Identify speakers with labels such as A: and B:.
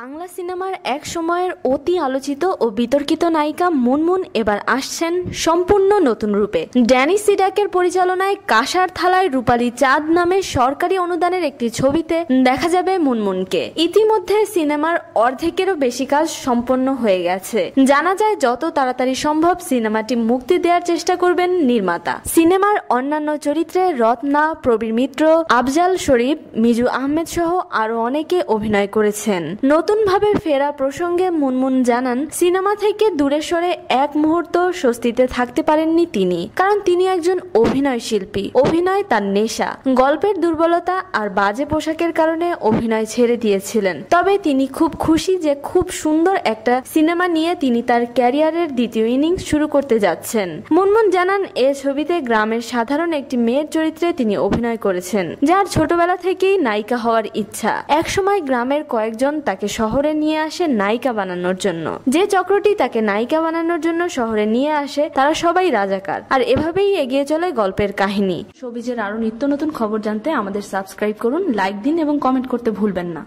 A: বাংলা সিনেমার এক সময়ের অতি আলোচিত ও বিতর্কিত নায়িকা মুনমুন এবার আসছেন সম্পূর্ণ নতুন রূপে ড্যানি সিডাকের পরিচালনায় কাঁসার থালায় রূপালি চাঁদ নামে সরকারি অনুদানের একটি ছবিতে দেখা যাবে মুনমুনকে ইতিমধ্যে সিনেমার অর্ধেকেরও বেশি কাজ সম্পন্ন হয়ে গেছে জানা যায় যত তাড়াতাড়ি সম্ভব সিনেমাটি মুক্তি দেওয়ার চেষ্টা করবেন নির্মাতা সিনেমার অন্যান্য চরিত্রে রত্না প্রবীর মিত্র আফজাল শরীফ মিজু আহমেদ সহ আরও অনেকে অভিনয় করেছেন নতুনভাবে ফেরা প্রসঙ্গে মুনমুন জানান সিনেমা থেকে দূরে সরে এক মুহূর্ত স্বস্তিতে থাকতে পারেননি তিনি কারণ তিনি একজন অভিনয় শিল্পী অভিনয় তার নেশা গল্পের দুর্বলতা আর বাজে পোশাকের কারণে অভিনয় ছেড়ে দিয়েছিলেন তবে তিনি খুব খুশি যে খুব সুন্দর একটা সিনেমা নিয়ে তিনি তার ক্যারিয়ারের দ্বিতীয় ইনিংস শুরু করতে যাচ্ছেন মুনমুন জানান এ ছবিতে গ্রামের সাধারণ একটি মেয়ের চরিত্রে তিনি অভিনয় করেছেন যার ছোটবেলা থেকেই নায়িকা হওয়ার ইচ্ছা একসময় গ্রামের কয়েকজন তাকে তাকে শহরে নিয়ে আসে নায়িকা বানানোর জন্য যে চক্রটি তাকে নায়িকা বানানোর জন্য শহরে নিয়ে আসে তারা সবাই রাজাকার আর এভাবেই এগিয়ে চলে গল্পের কাহিনী সবিজের আরো নিত্য নতুন খবর জানতে আমাদের সাবস্ক্রাইব করুন লাইক দিন এবং কমেন্ট করতে ভুলবেন না